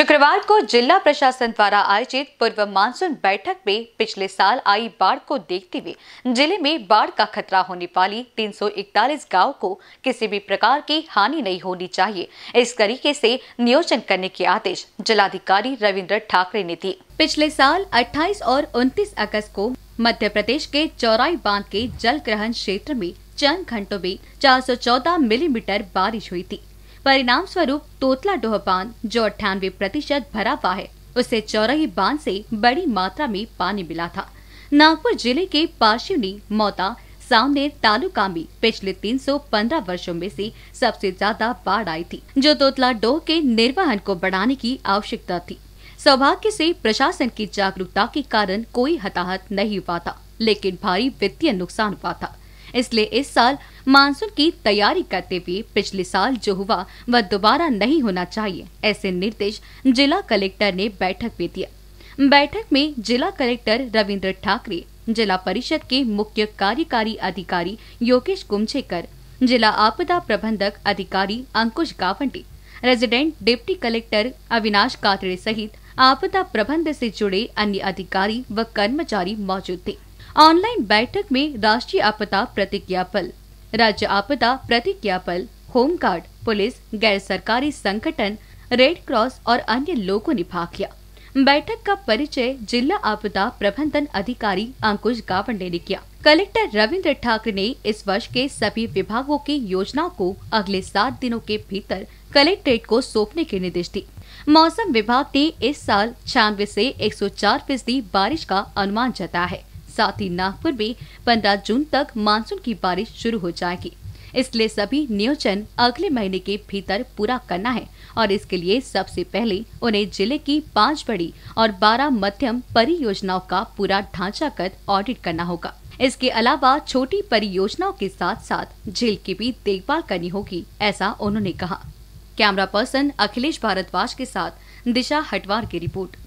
शुक्रवार को जिला प्रशासन द्वारा आयोजित पूर्व मानसून बैठक में पिछले साल आई बाढ़ को देखते हुए जिले में बाढ़ का खतरा होने वाली 341 गांव को किसी भी प्रकार की हानि नहीं होनी चाहिए इस तरीके से नियोजन करने के आदेश जिलाधिकारी रविंद्र ठाकरे ने दिए पिछले साल 28 और 29 अगस्त को मध्य प्रदेश के चौराई बांध के जल ग्रहण क्षेत्र में चंद घंटों में चार मिलीमीटर बारिश हुई थी परिणाम स्वरूप तोतला डोह बांध जो अठानवे प्रतिशत भरा हुआ है उसे चौराही बांध से बड़ी मात्रा में पानी मिला था नागपुर जिले के पार्शिवनी मौता सावनेर तालुका में पिछले 315 वर्षों में से सबसे ज्यादा बाढ़ आई थी जो तोतला डोह के निर्वहन को बढ़ाने की आवश्यकता थी सौभाग्य से प्रशासन की जागरूकता के कारण कोई हताहत नहीं हुआ था लेकिन भारी वित्तीय नुकसान हुआ था इसलिए इस साल मानसून की तैयारी करते हुए पिछले साल जो हुआ वह दोबारा नहीं होना चाहिए ऐसे निर्देश जिला कलेक्टर ने बैठक में दिया बैठक में जिला कलेक्टर रविन्द्र ठाकरे जिला परिषद के मुख्य कार्यकारी अधिकारी योगेश कुमछेकर जिला आपदा प्रबंधक अधिकारी Ankush Gawandi resident deputy collector Avinash Katade सहित आपदा प्रबंध से जुड़े अन्य अधिकारी व कर्मचारी मौजूद थे ऑनलाइन बैठक में राष्ट्रीय आपदा प्रतिज्ञा बल राज्य आपदा प्रतिज्ञा बल होमगार्ड पुलिस गैर सरकारी संगठन रेड क्रॉस और अन्य लोगों ने भाग लिया बैठक का परिचय जिला आपदा प्रबंधन अधिकारी अंकुश गावंडे ने किया कलेक्टर रविंद्र ठाकरे ने इस वर्ष के सभी विभागों की योजना को अगले सात दिनों के भीतर कलेक्ट्रेट को सौंपने के निर्देश दिए मौसम विभाग ने इस साल छियानवे से 104 फीसदी बारिश का अनुमान जताया है साथ ही नागपुर में पंद्रह जून तक मानसून की बारिश शुरू हो जाएगी इसलिए सभी नियोजन अगले महीने के भीतर पूरा करना है और इसके लिए सबसे पहले उन्हें जिले की पांच बड़ी और बारह मध्यम परियोजनाओं का पूरा ढांचागत ऑडिट करना होगा इसके अलावा छोटी परियोजनाओं के साथ साथ झील की भी देखभाल करनी होगी ऐसा उन्होंने कहा कैमरा पर्सन अखिलेश भारद्वाज के साथ दिशा हटवार की रिपोर्ट